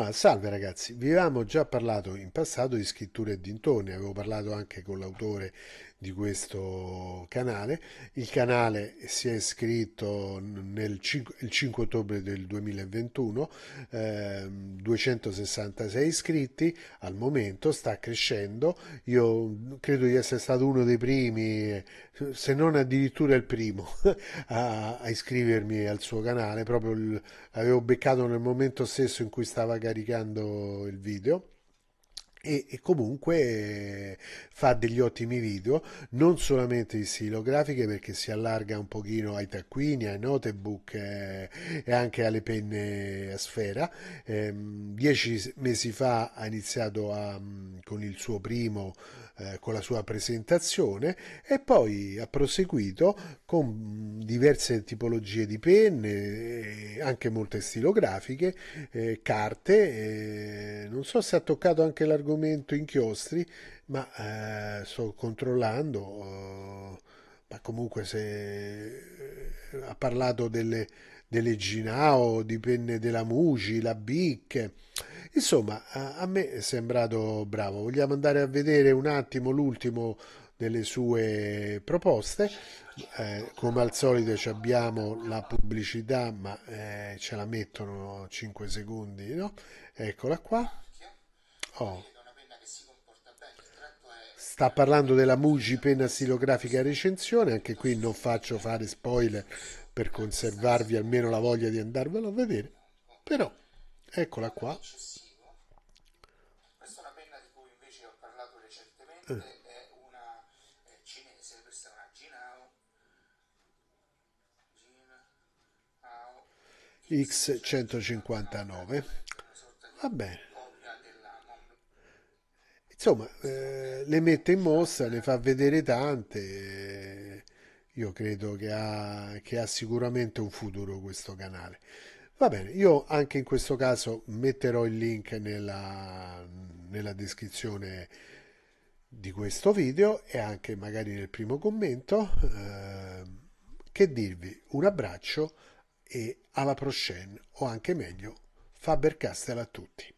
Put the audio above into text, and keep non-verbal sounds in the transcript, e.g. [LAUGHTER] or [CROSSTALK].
Ah, salve ragazzi, vi avevamo già parlato in passato di scritture e dintorni, avevo parlato anche con l'autore di questo canale, il canale si è iscritto nel 5, il 5 ottobre del 2021, eh, 266 iscritti, al momento sta crescendo, io credo di essere stato uno dei primi, se non addirittura il primo, [LAUGHS] a, a iscrivermi al suo canale, proprio l'avevo beccato nel momento stesso in cui stava caricando il video e, comunque eh, fa degli ottimi video non solamente di grafiche perché si allarga un pochino ai taccuini ai notebook eh, e anche alle penne a sfera eh, dieci mesi fa ha iniziato a, mm, con il suo primo eh, con la sua presentazione e poi ha proseguito con mm, diverse tipologie di penne anche molte stilografiche, eh, carte, eh, non so se ha toccato anche l'argomento inchiostri, ma eh, sto controllando, eh, ma comunque se eh, ha parlato delle, delle Ginao, di penne della Muji, la Bic. Insomma, a, a me è sembrato bravo. Vogliamo andare a vedere un attimo l'ultimo delle sue proposte. Eh, come al solito abbiamo la pubblicità, ma eh, ce la mettono 5 secondi, no? Eccola qua. Oh. Sta parlando della Muji penna stilografica recensione, anche qui non faccio fare spoiler per conservarvi almeno la voglia di andarvelo a vedere, però eccola qua. Questa è una penna di cui invece ho parlato recentemente, eh. X159. Va bene. Insomma, eh, le mette in mostra, ne fa vedere tante. Io credo che ha, che ha sicuramente un futuro questo canale. Va bene, io anche in questo caso metterò il link nella, nella descrizione di questo video e anche magari nel primo commento. Eh, che dirvi? Un abbraccio e alla Prochaine o anche meglio Faber-Castell a tutti.